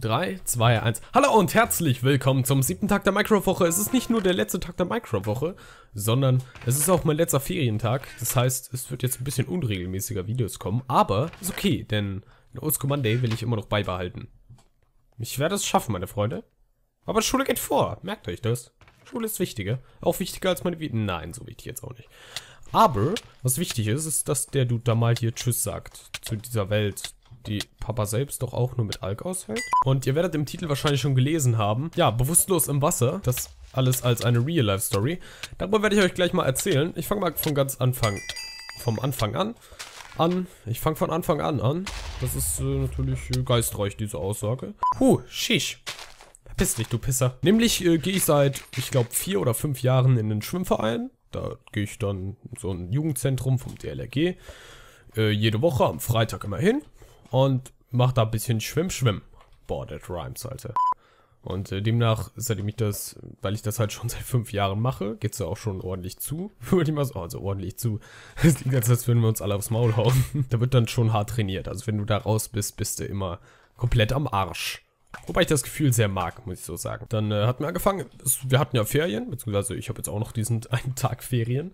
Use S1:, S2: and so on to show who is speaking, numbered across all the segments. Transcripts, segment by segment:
S1: 3, 2, 1. Hallo und herzlich willkommen zum siebten Tag der Microwoche. Es ist nicht nur der letzte Tag der Microwoche, sondern es ist auch mein letzter Ferientag. Das heißt, es wird jetzt ein bisschen unregelmäßiger Videos kommen, aber ist okay, denn den Oldschool Monday will ich immer noch beibehalten. Ich werde es schaffen, meine Freunde. Aber Schule geht vor, merkt euch das. Schule ist wichtiger. Auch wichtiger als meine Videos. Nein, so wichtig jetzt auch nicht. Aber, was wichtig ist, ist, dass der Dude da mal hier Tschüss sagt. Zu dieser Welt, die Papa selbst doch auch nur mit Alk aushält. Und ihr werdet im Titel wahrscheinlich schon gelesen haben. Ja, bewusstlos im Wasser. Das alles als eine Real-Life-Story. Darüber werde ich euch gleich mal erzählen. Ich fange mal von ganz Anfang, vom Anfang an. An. Ich fange von Anfang an an. Das ist äh, natürlich äh, geistreich, diese Aussage. Huh, shish. Verpiss dich, du Pisser. Nämlich äh, gehe ich seit, ich glaube, vier oder fünf Jahren in den Schwimmverein. Da gehe ich dann in so ein Jugendzentrum vom DLRG. Äh, jede Woche am Freitag immer hin und mache da ein bisschen Schwimm-Schwimm. Boah, that rhymes, Alter. Und äh, demnach, seitdem ich das, weil ich das halt schon seit fünf Jahren mache, geht es ja auch schon ordentlich zu. Würde ich mal sagen, also ordentlich zu. Es klingt jetzt, als würden wir uns alle aufs Maul hauen. da wird dann schon hart trainiert. Also wenn du da raus bist, bist du immer komplett am Arsch. Wobei ich das Gefühl sehr mag, muss ich so sagen. Dann äh, hatten wir angefangen, wir hatten ja Ferien, beziehungsweise ich habe jetzt auch noch diesen einen Tag Ferien.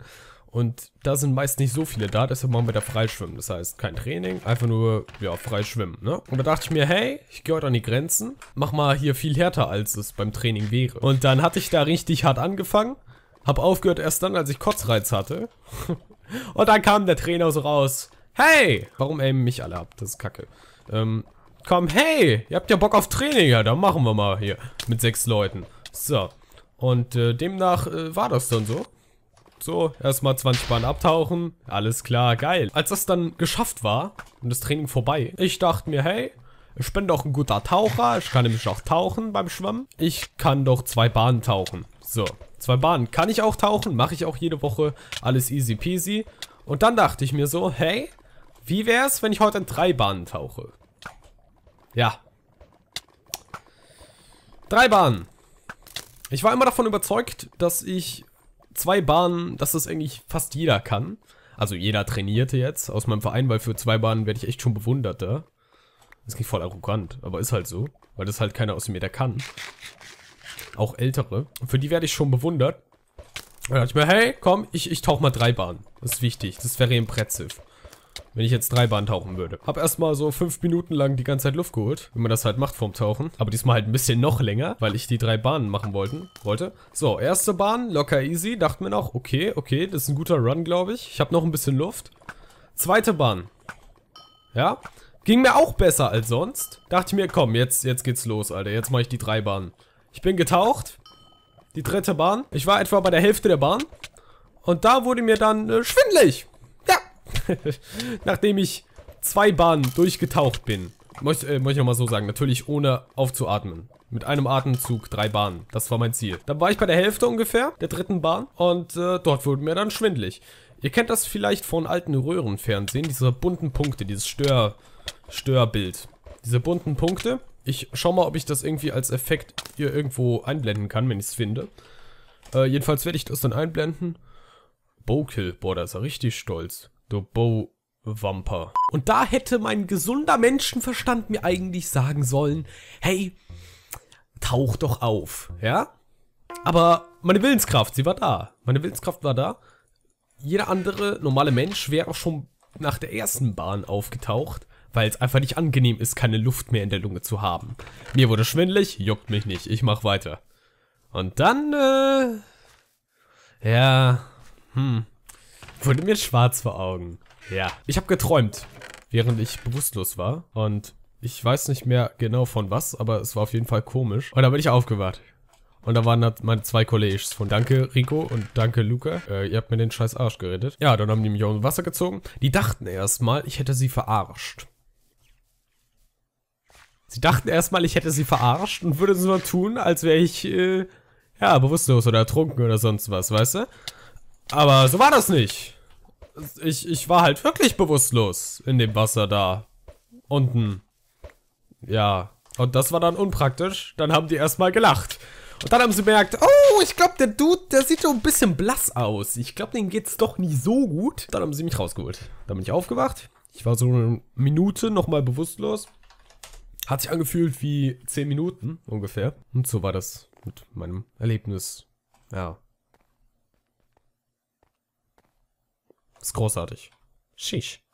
S1: Und da sind meist nicht so viele da, deshalb machen wir da Freischwimmen. Das heißt, kein Training, einfach nur, ja, Freischwimmen, ne? Und da dachte ich mir, hey, ich gehe heute an die Grenzen, mach mal hier viel härter, als es beim Training wäre. Und dann hatte ich da richtig hart angefangen, hab aufgehört erst dann, als ich Kotzreiz hatte. Und dann kam der Trainer so raus, hey, warum aimen mich alle ab? Das ist kacke. Ähm, komm, hey, ihr habt ja Bock auf Training, ja, dann machen wir mal hier mit sechs Leuten. So, und äh, demnach äh, war das dann so. So, erstmal 20 Bahnen abtauchen. Alles klar, geil. Als das dann geschafft war und das Training vorbei, ich dachte mir, hey, ich bin doch ein guter Taucher. Ich kann nämlich auch tauchen beim Schwimmen. Ich kann doch zwei Bahnen tauchen. So, zwei Bahnen kann ich auch tauchen. Mache ich auch jede Woche. Alles easy peasy. Und dann dachte ich mir so, hey, wie wäre es, wenn ich heute in drei Bahnen tauche? Ja. Drei Bahnen. Ich war immer davon überzeugt, dass ich zwei Bahnen, dass das eigentlich fast jeder kann. Also jeder trainierte jetzt aus meinem Verein, weil für zwei Bahnen werde ich echt schon bewundert, da. Das klingt voll arrogant, aber ist halt so. Weil das halt keiner aus dem Meter kann. Auch ältere. Für die werde ich schon bewundert. Da dachte ich mir, hey, komm, ich, ich tauche mal drei Bahnen. Das ist wichtig. Das wäre eben Pretziv wenn ich jetzt drei Bahnen tauchen würde. Hab erstmal so fünf Minuten lang die ganze Zeit Luft geholt, wenn man das halt macht vorm Tauchen. Aber diesmal halt ein bisschen noch länger, weil ich die drei Bahnen machen wollten, wollte. So, erste Bahn, locker easy. Dachte mir noch, okay, okay, das ist ein guter Run, glaube ich. Ich habe noch ein bisschen Luft. Zweite Bahn. Ja, ging mir auch besser als sonst. Dachte mir, komm, jetzt, jetzt geht's los, Alter. Jetzt mache ich die drei Bahnen. Ich bin getaucht. Die dritte Bahn. Ich war etwa bei der Hälfte der Bahn. Und da wurde mir dann äh, schwindelig. Nachdem ich zwei Bahnen durchgetaucht bin. Muss, äh, muss ich nochmal so sagen, natürlich ohne aufzuatmen. Mit einem Atemzug drei Bahnen. Das war mein Ziel. Dann war ich bei der Hälfte ungefähr, der dritten Bahn. Und äh, dort wurde mir dann schwindlig. Ihr kennt das vielleicht von alten Röhrenfernsehen, diese bunten Punkte, dieses Stör Störbild. Diese bunten Punkte. Ich schau mal, ob ich das irgendwie als Effekt hier irgendwo einblenden kann, wenn ich es finde. Äh, jedenfalls werde ich das dann einblenden. Bokil, boah, da ist er richtig stolz. The Bow Wamper. Und da hätte mein gesunder Menschenverstand mir eigentlich sagen sollen, hey, tauch doch auf, ja? Aber meine Willenskraft, sie war da. Meine Willenskraft war da. Jeder andere normale Mensch wäre schon nach der ersten Bahn aufgetaucht, weil es einfach nicht angenehm ist, keine Luft mehr in der Lunge zu haben. Mir wurde schwindelig, juckt mich nicht, ich mach weiter. Und dann, äh, ja, hm, Wurde mir schwarz vor Augen. Ja. Ich habe geträumt, während ich bewusstlos war. Und ich weiß nicht mehr genau von was, aber es war auf jeden Fall komisch. Und da bin ich aufgewacht. Und da waren halt meine zwei Kollegen von Danke Rico und Danke Luca. Äh, ihr habt mir den scheiß Arsch gerettet. Ja, dann haben die mich aus Wasser gezogen. Die dachten erstmal, ich hätte sie verarscht. Sie dachten erstmal, ich hätte sie verarscht und würde so tun, als wäre ich, äh, ja, bewusstlos oder ertrunken oder sonst was, weißt du? Aber so war das nicht. Ich, ich war halt wirklich bewusstlos in dem Wasser da. Unten. Ja. Und das war dann unpraktisch. Dann haben die erstmal gelacht. Und dann haben sie gemerkt, oh, ich glaube, der Dude, der sieht so ein bisschen blass aus. Ich glaube, dem geht's doch nie so gut. Dann haben sie mich rausgeholt. Dann bin ich aufgewacht. Ich war so eine Minute nochmal bewusstlos. Hat sich angefühlt wie 10 Minuten ungefähr. Und so war das mit meinem Erlebnis. Ja. ist großartig. Sheesh.